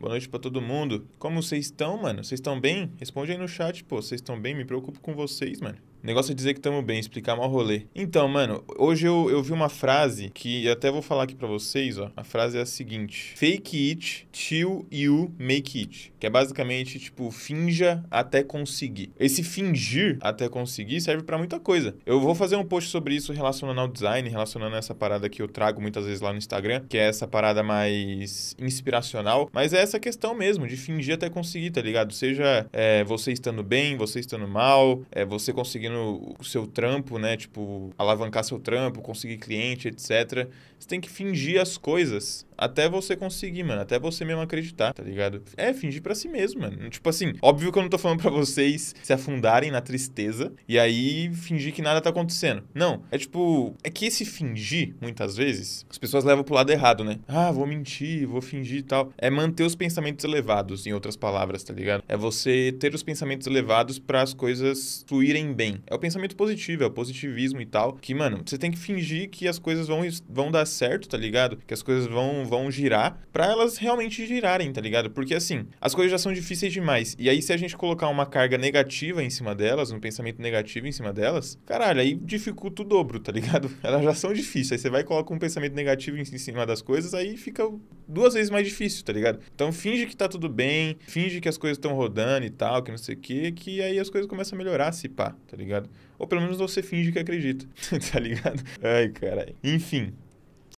Boa noite para todo mundo. Como vocês estão, mano? Vocês estão bem? Responde aí no chat, pô. Vocês estão bem? Me preocupo com vocês, mano. O negócio é dizer que tamo bem, explicar mal rolê. Então, mano, hoje eu, eu vi uma frase que até vou falar aqui pra vocês, ó. A frase é a seguinte: Fake it till you make it. Que é basicamente, tipo, finja até conseguir. Esse fingir até conseguir serve para muita coisa. Eu vou fazer um post sobre isso relacionando ao design, relacionando essa parada que eu trago muitas vezes lá no Instagram, que é essa parada mais inspiracional. Mas é essa questão mesmo, de fingir até conseguir, tá ligado? Seja é, você estando bem, você estando mal, é, você conseguindo conseguindo o seu trampo, né? Tipo, alavancar seu trampo, conseguir cliente, etc. Você tem que fingir as coisas até você conseguir, mano. Até você mesmo acreditar, tá ligado? É, fingir para si mesmo, mano. Tipo assim, óbvio que eu não tô falando para vocês se afundarem na tristeza e aí fingir que nada tá acontecendo. Não. É tipo, é que esse fingir, muitas vezes, as pessoas levam pro lado errado, né? Ah, vou mentir, vou fingir e tal. É manter os pensamentos elevados, em outras palavras, tá ligado? É você ter os pensamentos elevados para as coisas fluírem bem, é o pensamento positivo, é o positivismo e tal. Que, mano, você tem que fingir que as coisas vão, vão dar certo, tá ligado? Que as coisas vão, vão girar para elas realmente girarem, tá ligado? Porque assim, as coisas já são difíceis demais. E aí, se a gente colocar uma carga negativa em cima delas, um pensamento negativo em cima delas, caralho, aí dificulta o dobro, tá ligado? Elas já são difíceis. Aí você vai e coloca um pensamento negativo em cima das coisas, aí fica duas vezes mais difícil, tá ligado? Então finge que tá tudo bem, finge que as coisas estão rodando e tal, que não sei o quê, que aí as coisas começam a melhorar se pá, tá ligado? Ou pelo menos você finge que acredita, tá ligado? Ai, caralho. Enfim,